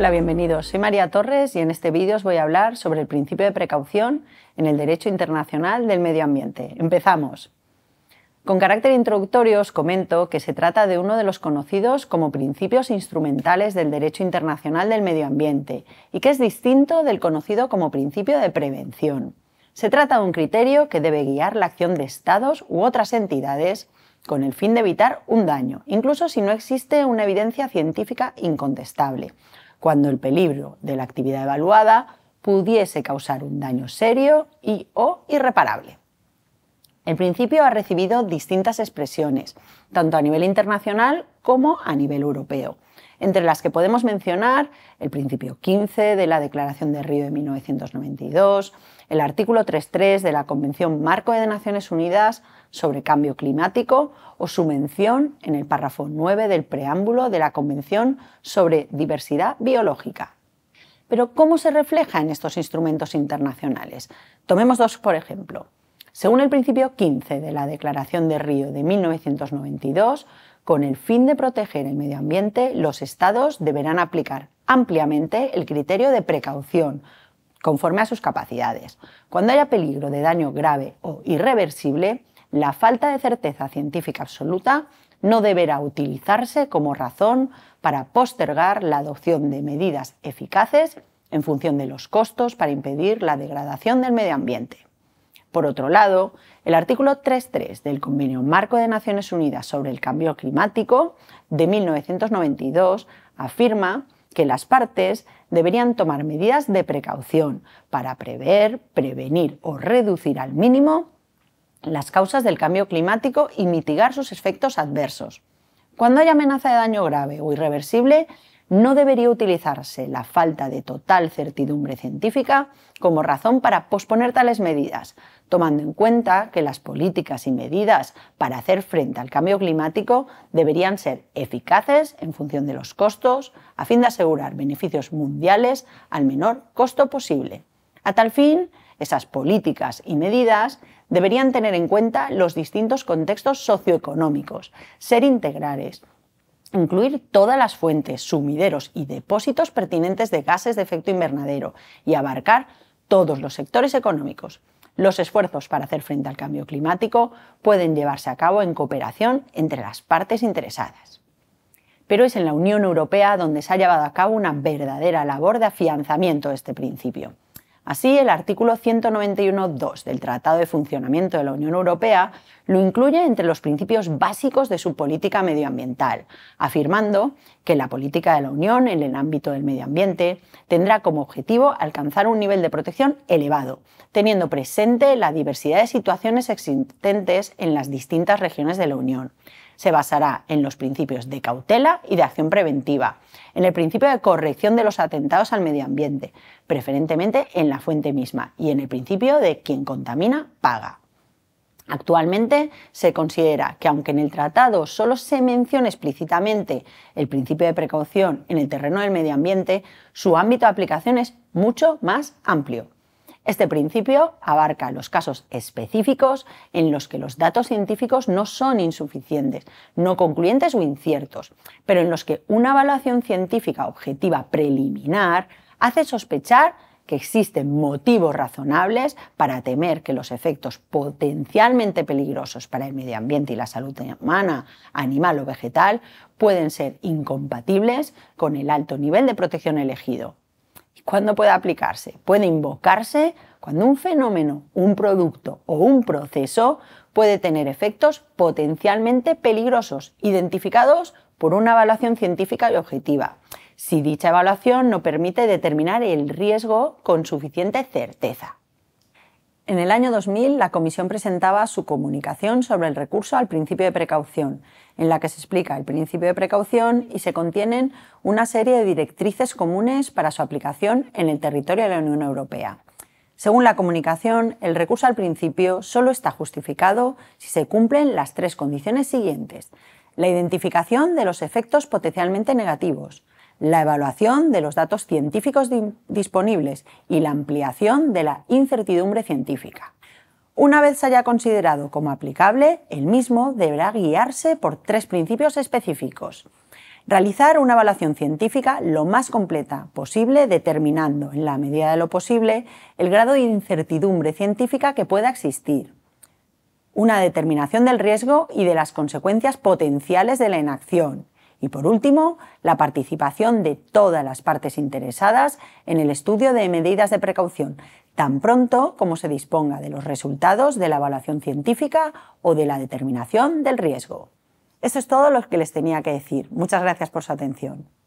Hola, bienvenidos. Soy María Torres y en este vídeo os voy a hablar sobre el principio de precaución en el derecho internacional del medio ambiente. Empezamos. Con carácter introductorio os comento que se trata de uno de los conocidos como principios instrumentales del derecho internacional del medio ambiente y que es distinto del conocido como principio de prevención. Se trata de un criterio que debe guiar la acción de estados u otras entidades con el fin de evitar un daño, incluso si no existe una evidencia científica incontestable cuando el peligro de la actividad evaluada pudiese causar un daño serio y o irreparable. El principio ha recibido distintas expresiones, tanto a nivel internacional como a nivel europeo entre las que podemos mencionar el principio 15 de la Declaración de Río de 1992, el artículo 3.3 de la Convención Marco de Naciones Unidas sobre Cambio Climático o su mención en el párrafo 9 del preámbulo de la Convención sobre Diversidad Biológica. Pero ¿cómo se refleja en estos instrumentos internacionales? Tomemos dos por ejemplo. Según el principio 15 de la Declaración de Río de 1992, con el fin de proteger el medio ambiente, los estados deberán aplicar ampliamente el criterio de precaución, conforme a sus capacidades. Cuando haya peligro de daño grave o irreversible, la falta de certeza científica absoluta no deberá utilizarse como razón para postergar la adopción de medidas eficaces en función de los costos para impedir la degradación del medio ambiente. Por otro lado, el artículo 3.3 del Convenio Marco de Naciones Unidas sobre el Cambio Climático de 1992 afirma que las partes deberían tomar medidas de precaución para prever, prevenir o reducir al mínimo las causas del cambio climático y mitigar sus efectos adversos. Cuando hay amenaza de daño grave o irreversible, no debería utilizarse la falta de total certidumbre científica como razón para posponer tales medidas, tomando en cuenta que las políticas y medidas para hacer frente al cambio climático deberían ser eficaces en función de los costos, a fin de asegurar beneficios mundiales al menor costo posible. A tal fin, esas políticas y medidas deberían tener en cuenta los distintos contextos socioeconómicos, ser integrales, incluir todas las fuentes, sumideros y depósitos pertinentes de gases de efecto invernadero y abarcar todos los sectores económicos. Los esfuerzos para hacer frente al cambio climático pueden llevarse a cabo en cooperación entre las partes interesadas. Pero es en la Unión Europea donde se ha llevado a cabo una verdadera labor de afianzamiento de este principio. Así, el artículo 191.2 del Tratado de Funcionamiento de la Unión Europea lo incluye entre los principios básicos de su política medioambiental, afirmando que la política de la Unión en el ámbito del medio ambiente tendrá como objetivo alcanzar un nivel de protección elevado, teniendo presente la diversidad de situaciones existentes en las distintas regiones de la Unión se basará en los principios de cautela y de acción preventiva, en el principio de corrección de los atentados al medio ambiente, preferentemente en la fuente misma y en el principio de quien contamina paga. Actualmente se considera que aunque en el tratado solo se menciona explícitamente el principio de precaución en el terreno del medio ambiente, su ámbito de aplicación es mucho más amplio. Este principio abarca los casos específicos en los que los datos científicos no son insuficientes, no concluyentes o inciertos, pero en los que una evaluación científica objetiva preliminar hace sospechar que existen motivos razonables para temer que los efectos potencialmente peligrosos para el medio ambiente y la salud humana, animal o vegetal, pueden ser incompatibles con el alto nivel de protección elegido. ¿Y cuándo puede aplicarse? Puede invocarse cuando un fenómeno, un producto o un proceso puede tener efectos potencialmente peligrosos, identificados por una evaluación científica y objetiva si dicha evaluación no permite determinar el riesgo con suficiente certeza. En el año 2000, la Comisión presentaba su comunicación sobre el recurso al principio de precaución, en la que se explica el principio de precaución y se contienen una serie de directrices comunes para su aplicación en el territorio de la Unión Europea. Según la comunicación, el recurso al principio solo está justificado si se cumplen las tres condiciones siguientes. La identificación de los efectos potencialmente negativos, la evaluación de los datos científicos disponibles y la ampliación de la incertidumbre científica. Una vez se haya considerado como aplicable, el mismo deberá guiarse por tres principios específicos. Realizar una evaluación científica lo más completa posible, determinando, en la medida de lo posible, el grado de incertidumbre científica que pueda existir. Una determinación del riesgo y de las consecuencias potenciales de la inacción, y por último, la participación de todas las partes interesadas en el estudio de medidas de precaución, tan pronto como se disponga de los resultados de la evaluación científica o de la determinación del riesgo. Eso es todo lo que les tenía que decir. Muchas gracias por su atención.